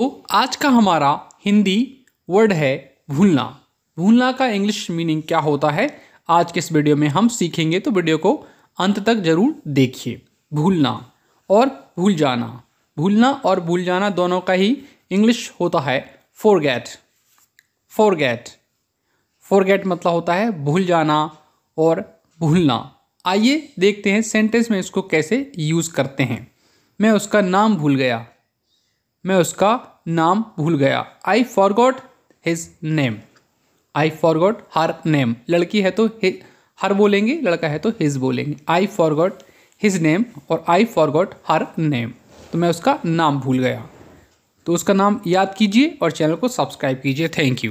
तो आज का हमारा हिंदी वर्ड है भूलना भूलना का इंग्लिश मीनिंग क्या होता है आज के इस वीडियो में हम सीखेंगे तो वीडियो को अंत तक जरूर देखिए भूलना और भूल जाना भूलना और भूल जाना दोनों का ही इंग्लिश होता है फोरगेट फोरगेट फोरगेट मतलब होता है भूल जाना और भूलना आइए देखते हैं सेंटेंस में इसको कैसे यूज़ करते हैं मैं उसका नाम भूल गया मैं उसका नाम भूल गया I forgot his name I forgot her name लड़की है तो हर बोलेंगे लड़का है तो हिज बोलेंगे आई फॉरगॉट हिज नेम और आई फॉरगॉट हर नेम तो मैं उसका नाम भूल गया तो उसका नाम याद कीजिए और चैनल को सब्सक्राइब कीजिए थैंक यू